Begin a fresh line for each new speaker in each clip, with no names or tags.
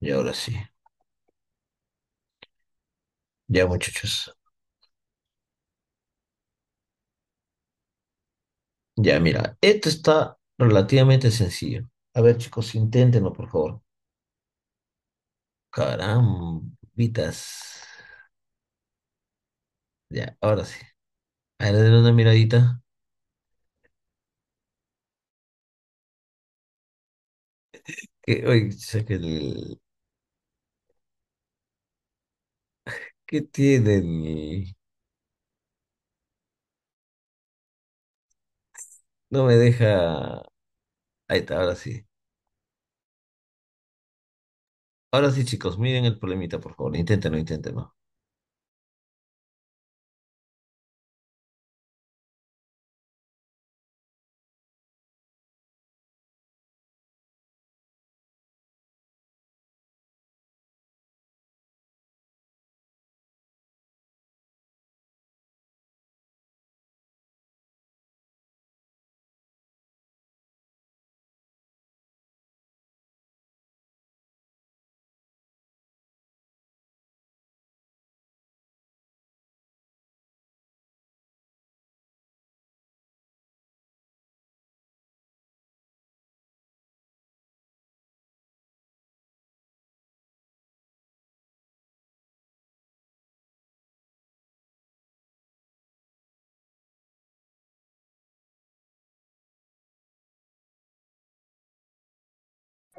Y ahora sí. Ya, muchachos. Ya, mira, esto está relativamente sencillo. A ver, chicos, inténtenlo, por favor. Carambitas. Ya, ahora sí. A ver, denle una miradita. Que, sé que el, ¿Qué tiene mi? No me deja... Ahí está, ahora sí. Ahora sí, chicos, miren el problemita, por favor. Inténtenlo, inténtenlo.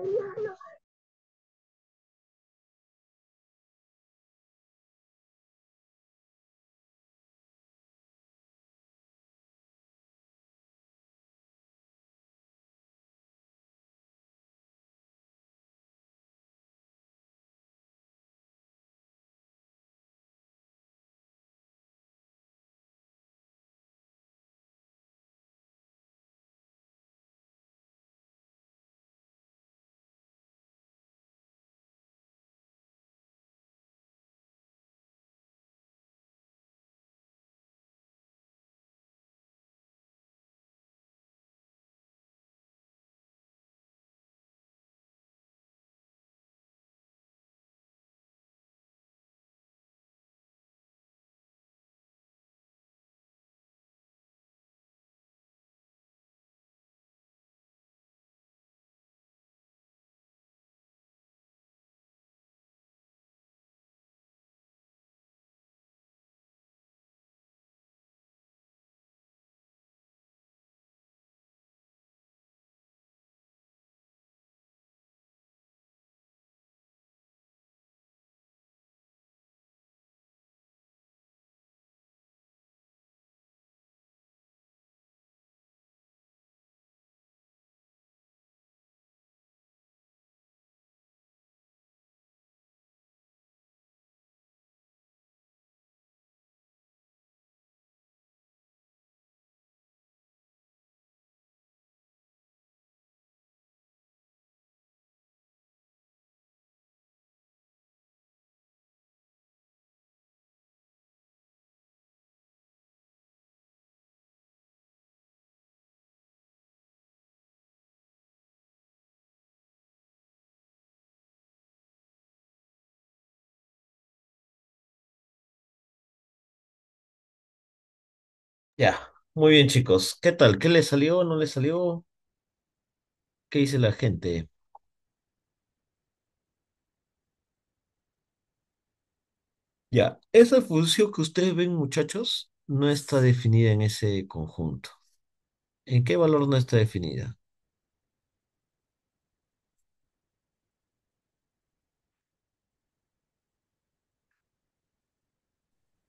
hermano. Ya, muy bien, chicos. ¿Qué tal? ¿Qué le salió? ¿No le salió? ¿Qué dice la gente? Ya, esa función que ustedes ven, muchachos, no está definida en ese conjunto. ¿En qué valor no está definida?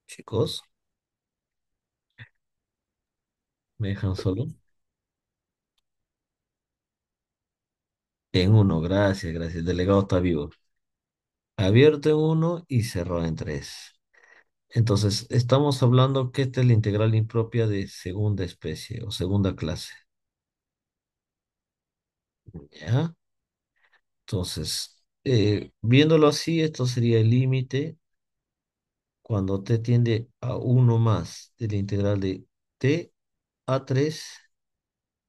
Chicos. ¿Me dejan solo? En uno, gracias, gracias. delegado está vivo. Abierto en uno y cerrado en tres. Entonces, estamos hablando que esta es la integral impropia de segunda especie o segunda clase. ¿Ya? Entonces, eh, viéndolo así, esto sería el límite cuando t tiende a uno más de la integral de t a3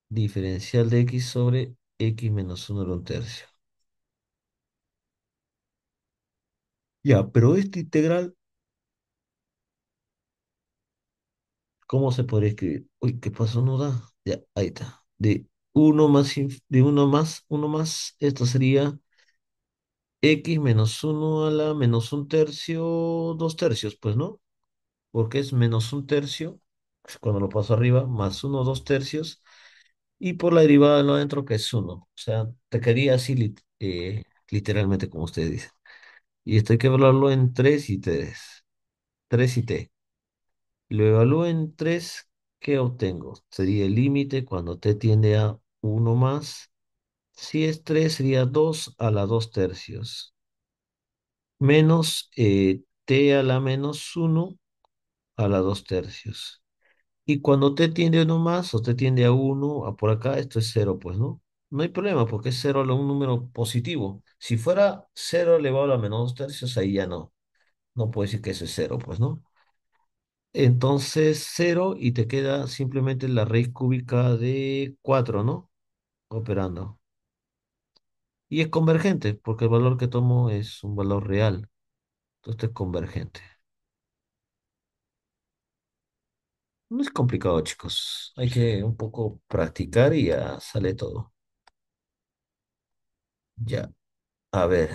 diferencial de x sobre x menos 1 de un tercio. Ya, pero esta integral, ¿cómo se podría escribir? Uy, ¿qué pasó? No da. Ya, ahí está. De 1 más, de 1 más, 1 más, esto sería x menos 1 a la menos 1 tercio, 2 tercios, pues, ¿no? Porque es menos 1 tercio pues, cuando lo paso arriba, más 1, 2 tercios, y por la derivada de lo adentro, que es 1. O sea, te quedaría así eh, literalmente, como ustedes dicen. Y esto hay que evaluarlo en 3 y 3. 3 y t. Lo evalúo en 3, ¿qué obtengo? Sería el límite cuando t tiende a 1 más. Si es 3, sería 2 a la 2 tercios. Menos eh, t a la menos 1 a la 2 tercios. Y cuando te tiende a uno más o te tiende a uno, a por acá, esto es cero, pues, ¿no? No hay problema porque es cero a un número positivo. Si fuera cero elevado a menos dos tercios, ahí ya no. No puede decir que eso es cero, pues, ¿no? Entonces, cero y te queda simplemente la raíz cúbica de cuatro, ¿no? Operando. Y es convergente porque el valor que tomo es un valor real. Entonces, es convergente. No es complicado, chicos. Hay que un poco practicar y ya sale todo. Ya. A ver,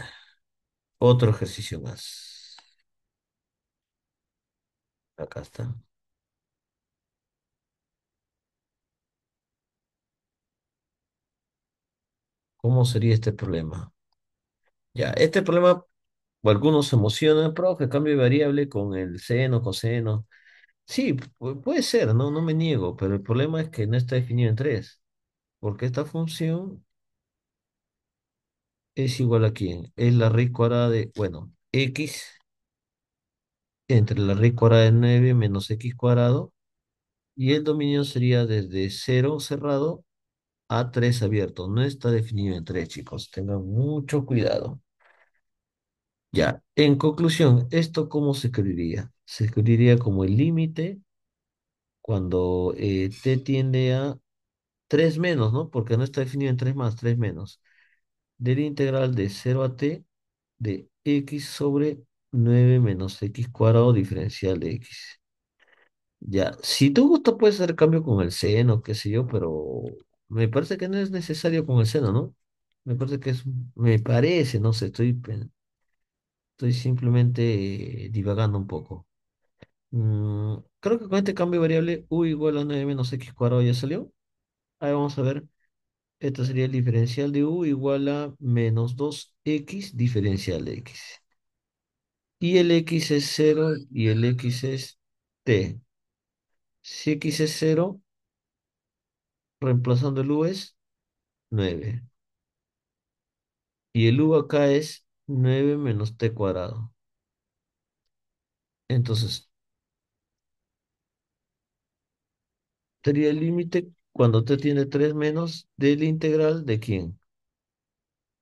otro ejercicio más. Acá está. ¿Cómo sería este problema? Ya, este problema, algunos se emocionan, que cambio de variable con el seno, coseno. Sí, puede ser, no, no me niego, pero el problema es que no está definido en 3 porque esta función es igual a quién? Es la raíz cuadrada de, bueno, x entre la raíz cuadrada de 9 menos x cuadrado, y el dominio sería desde 0 cerrado a 3 abierto. No está definido en 3, chicos. Tengan mucho cuidado. Ya, en conclusión, ¿esto cómo se escribiría? se escribiría como el límite cuando eh, t tiende a 3 menos, ¿no? Porque no está definido en 3 más, 3 menos. Del integral de 0 a t de x sobre 9 menos x cuadrado diferencial de x. Ya, si tú gusta puedes hacer cambio con el seno, qué sé yo, pero me parece que no es necesario con el seno, ¿no? Me parece que es, me parece, no sé, estoy, estoy simplemente eh, divagando un poco. Mm, creo que con este cambio de variable u igual a 9 menos x cuadrado ya salió. Ahí vamos a ver. esto sería el diferencial de u igual a menos 2x diferencial de x. Y el x es 0 y el x es t. Si x es 0, reemplazando el u es 9. Y el u acá es 9 menos t cuadrado. Entonces, sería el límite cuando t tiene 3 menos del integral de quién.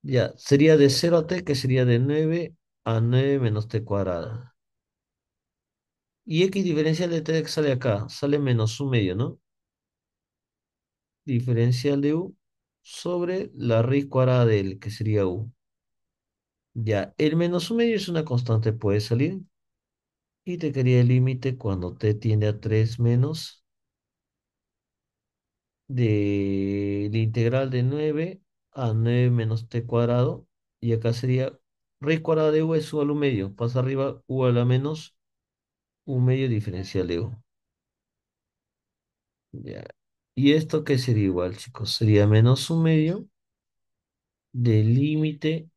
Ya, sería de 0 a t, que sería de 9 a 9 menos t cuadrada. Y x diferencial de t que sale acá, sale menos un medio, ¿no? Diferencial de u sobre la raíz cuadrada de él, que sería U. Ya, el menos un medio es una constante, puede salir. Y te quería el límite cuando t tiende a 3 menos de la integral de 9 a 9 menos t cuadrado. Y acá sería raíz cuadrada de u es u a 1 medio. Pasa arriba u a la menos un medio diferencial de u. ¿Y esto que sería igual, chicos? Sería menos un medio del límite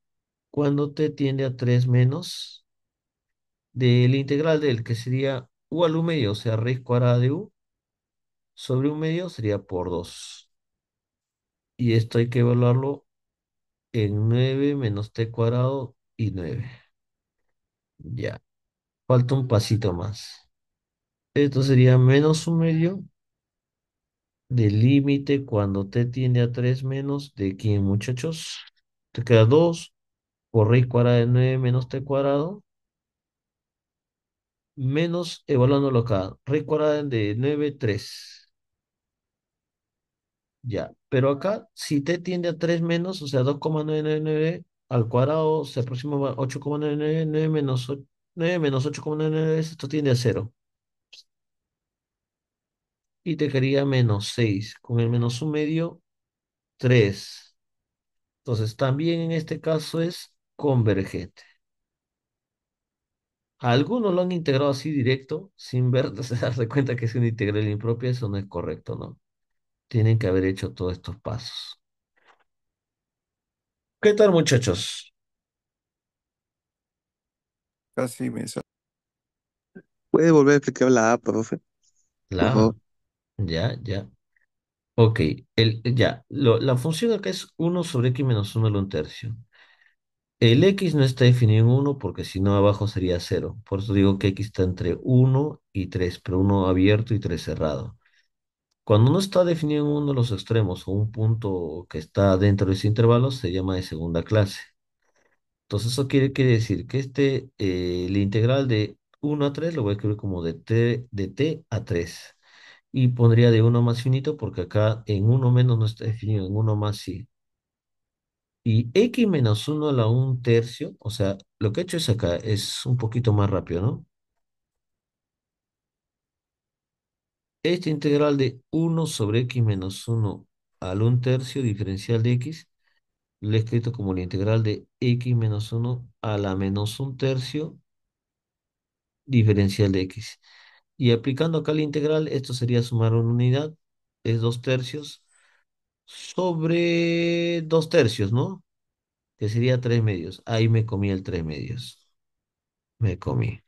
cuando t tiende a 3 menos De la integral del que sería u al 1 medio, o sea, raíz cuadrada de u sobre un medio sería por 2. Y esto hay que evaluarlo en 9 menos t cuadrado y 9. Ya. Falta un pasito más. Esto sería menos un medio de límite cuando t tiende a 3 menos de quién, muchachos. Te queda 2 por raíz cuadrada de 9 menos t cuadrado. Menos, evaluándolo acá, raíz cuadrada de 9, 3 ya, pero acá, si t tiende a 3 menos, o sea, 2,999 al cuadrado se aproxima a 8,999 9 menos 8,99, esto tiende a 0. Y te quería menos 6. Con el menos 1 medio, 3. Entonces, también en este caso es convergente. Algunos lo han integrado así directo, sin ver, darse cuenta que es una integral impropia, eso no es correcto, ¿no? Tienen que haber hecho todos estos pasos. ¿Qué tal, muchachos? Casi me salió. ¿Puede volver a explicar la A, profe? Claro. La, ya, ya. Ok, ya. la función acá es 1 sobre x menos 1 al 1 tercio. El x no está definido en 1 porque si no abajo sería 0. Por eso digo que x está entre 1 y 3, pero 1 abierto y 3 cerrado. Cuando no está definido en uno de los extremos o un punto que está dentro de ese intervalo, se llama de segunda clase. Entonces eso quiere, decir que este, eh, integral de 1 a 3 lo voy a escribir como de t, de t a 3. Y pondría de 1 más finito porque acá en 1 menos no está definido, en 1 más sí. Y x menos 1 a la 1 tercio, o sea, lo que he hecho es acá, es un poquito más rápido, ¿no? Esta integral de 1 sobre x menos 1 al 1 tercio diferencial de x, lo he escrito como la integral de x menos 1 a la menos 1 tercio diferencial de x. Y aplicando acá la integral, esto sería sumar una unidad, es 2 tercios, sobre 2 tercios, ¿no? Que sería 3 medios. Ahí me comí el 3 medios. Me comí.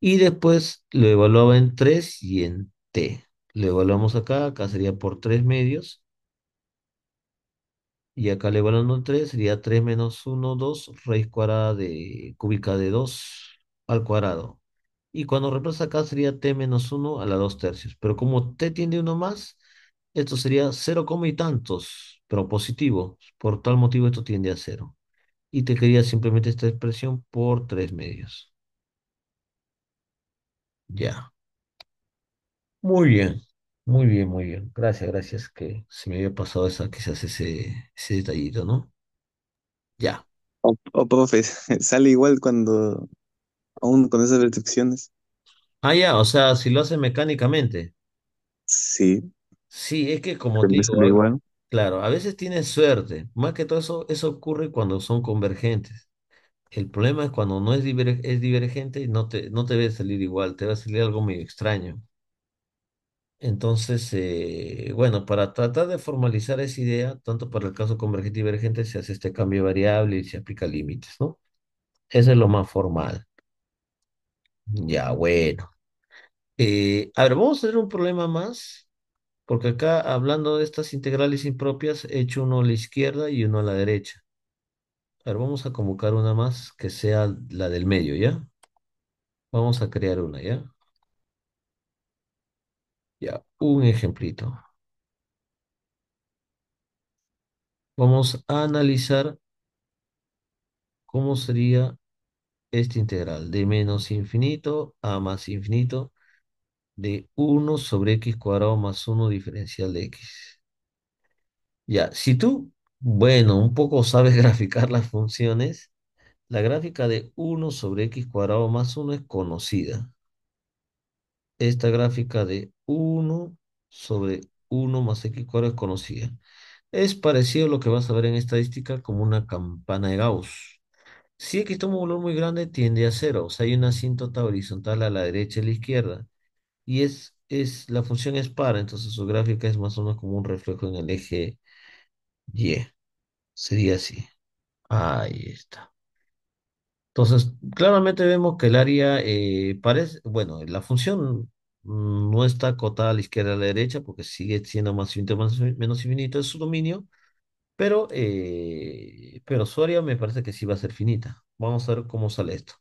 Y después lo evaluaba en 3 y en t. le evaluamos acá, acá sería por 3 medios. Y acá le evaluando 3 sería 3 menos 1, 2, raíz cuadrada de cúbica de 2 al cuadrado. Y cuando reemplaza acá sería t menos 1 a la 2 tercios. Pero como t tiende 1 más, esto sería 0, y tantos, pero positivo. Por tal motivo esto tiende a 0. Y te quería simplemente esta expresión por 3 medios. Ya. Muy bien, muy bien, muy bien. Gracias, gracias que se me había pasado esa, quizás ese, ese detallito, ¿no? Ya. O, oh, oh, profe, sale igual cuando, aún con esas restricciones. Ah, ya, o sea, si lo hace mecánicamente. Sí, Sí, es que como digo, igual. claro, a veces tienes suerte. Más que todo eso, eso ocurre cuando son convergentes. El problema es cuando no es, es divergente y no te, no te debe salir igual, te va a salir algo muy extraño. Entonces, eh, bueno, para tratar de formalizar esa idea, tanto para el caso convergente y divergente, se hace este cambio de variable y se aplica límites, ¿no? Eso es lo más formal. Ya, bueno. Eh, a ver, vamos a hacer un problema más, porque acá hablando de estas integrales impropias, he hecho uno a la izquierda y uno a la derecha. A ver, vamos a convocar una más que sea la del medio, ¿ya? Vamos a crear una, ¿ya? un ejemplito. Vamos a analizar cómo sería Esta integral de menos infinito a más infinito de 1 sobre x cuadrado más 1 diferencial de x. Ya, si tú, bueno, un poco sabes graficar las funciones, la gráfica de 1 sobre x cuadrado más 1 es conocida. Esta gráfica de 1 sobre 1 más x cuadrado es conocida. Es parecido a lo que vas a ver en estadística como una campana de Gauss. Si x toma un valor muy grande, tiende a cero. O sea, hay una asíntota horizontal a la derecha y a la izquierda. Y es, es, la función es para, entonces su gráfica es más o menos como un reflejo en el eje Y. Sería así. Ahí está. Entonces, claramente vemos que el área eh, parece, bueno, la función Mm, no está acotada a la izquierda a la derecha porque sigue siendo más infinito, menos infinito es su dominio, pero, eh, pero su área me parece que sí va a ser finita. Vamos a ver cómo sale esto.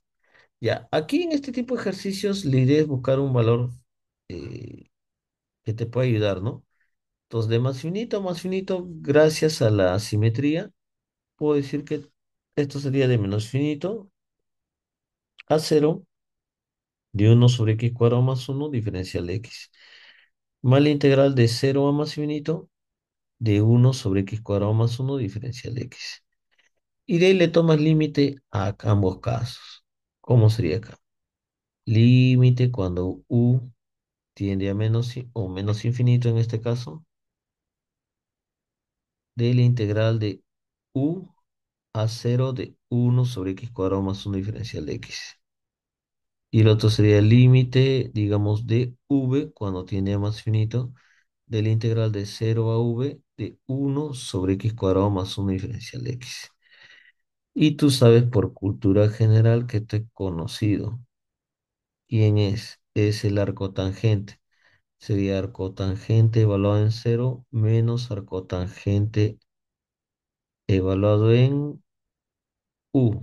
Ya, aquí en este tipo de ejercicios la idea es buscar un valor eh, que te pueda ayudar, ¿no? Entonces, de más finito a más finito, gracias a la asimetría puedo decir que esto sería de menos finito a cero de 1 sobre x cuadrado más 1 diferencial de x. Más la integral de 0 a más infinito de 1 sobre x cuadrado más 1 diferencial x. Y de ahí le tomas límite a ambos casos. ¿Cómo sería acá? Límite cuando u tiende a menos o menos infinito en este caso de la integral de u a 0 de 1 sobre x cuadrado más 1 diferencial de x. Y el otro sería el límite, digamos, de v, cuando tiene más finito, del integral de 0 a v de 1 sobre x cuadrado más 1 diferencial de x. Y tú sabes por cultura general que esto es conocido. ¿Quién es? Es el arco tangente. Sería arco tangente evaluado en 0 menos arco tangente evaluado en u.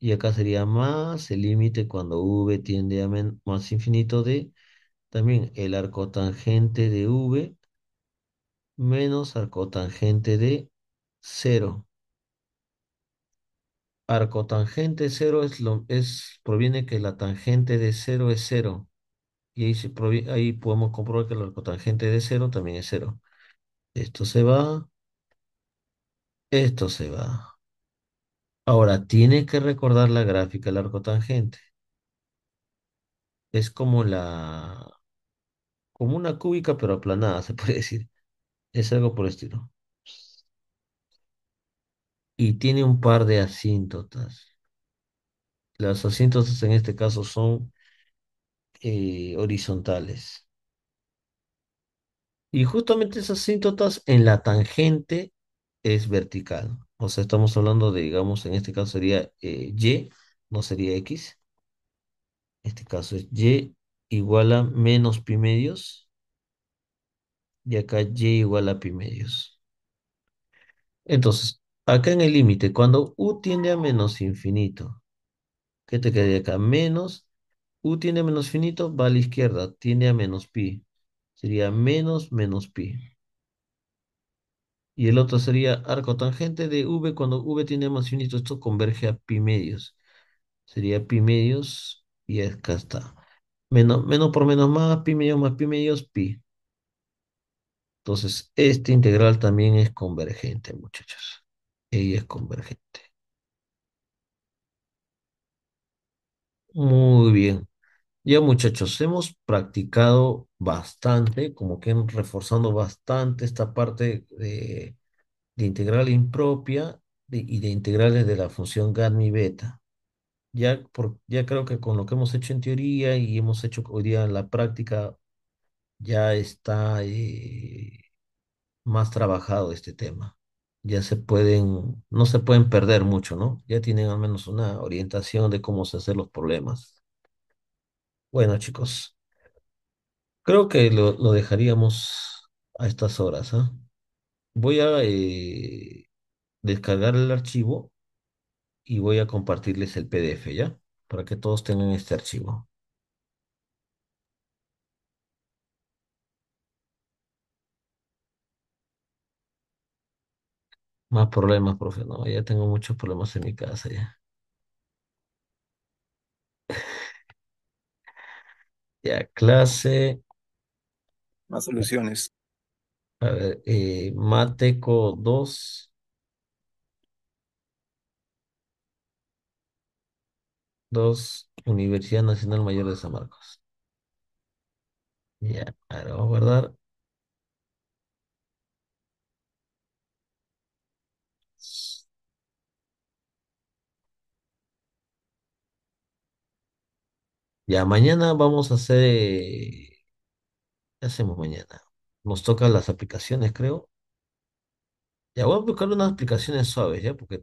Y acá sería más el límite cuando v tiende a más infinito de también el arco tangente de v menos arco tangente de 0. Arco tangente 0 es lo, es, proviene que la tangente de 0 es 0. Y ahí, ahí podemos comprobar que el arco tangente de 0 también es 0. Esto se va. Esto se va. Ahora, tiene que recordar la gráfica el arco tangente. Es como la, como una cúbica, pero aplanada, se puede decir. Es algo por el estilo. Y tiene un par de asíntotas. Las asíntotas en este caso son eh, horizontales. Y justamente esas asíntotas en la tangente es vertical. O sea, estamos hablando de, digamos, en este caso sería eh, Y, no sería X. En este caso es Y igual a menos pi medios. Y acá Y igual a pi medios. Entonces, acá en el límite, cuando U tiende a menos infinito, ¿qué te quedaría acá? Menos, U tiende a menos finito, va a la izquierda, tiende a menos pi. Sería menos menos pi y el otro sería arco tangente de V cuando V tiene más unito, esto converge a pi medios. Sería pi medios y acá está. Menos, menos por menos más, pi medios más pi medios, pi. Entonces, esta integral también es convergente, muchachos. Ella es convergente. Muy bien. Ya muchachos, hemos practicado bastante, como que hemos reforzando bastante esta parte de, de integral impropia y de integrales de la función gamma y beta. Ya, ya creo que con lo que hemos hecho en teoría y hemos hecho hoy día en la práctica, ya está eh, más trabajado este tema. Ya se pueden, no se pueden perder mucho, ¿no? Ya tienen al menos una orientación de cómo se hacen los problemas. Bueno, chicos, creo que lo, dejaríamos a estas horas, ¿ah? Voy a eh, descargar el archivo y voy a compartirles el PDF, ¿ya? Para que todos tengan este archivo. Más problemas, profe. No, ya tengo muchos problemas en mi casa ya. clase, Más soluciones. a ver, eh, Mateco 2, 2, Universidad Nacional Mayor de San Marcos. Ya, ahora vamos a guardar. Ya, mañana vamos a hacer... ¿Qué hacemos mañana? Nos toca las aplicaciones, creo. Ya, voy a buscar unas aplicaciones suaves, ¿ya? Porque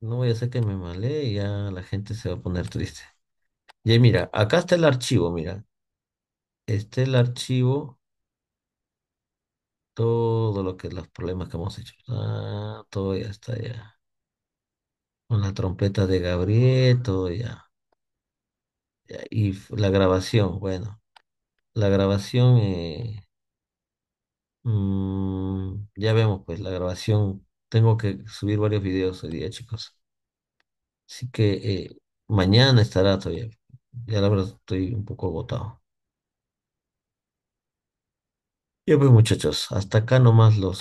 no voy a hacer que me malee y ya la gente se va a poner triste. y mira, acá está el archivo, mira. Este el archivo, todo lo que los problemas que hemos hecho. Ah, todo ya está ya. Con la trompeta de Gabriel, todo ya. Eh, y la grabación, bueno, la grabación, eh, mm, ya vemos, pues la grabación, tengo que subir varios videos hoy día, chicos. Así que eh, mañana estará todavía. Ya la verdad estoy un poco agotado. Ya pues muchachos, hasta acá nomás los...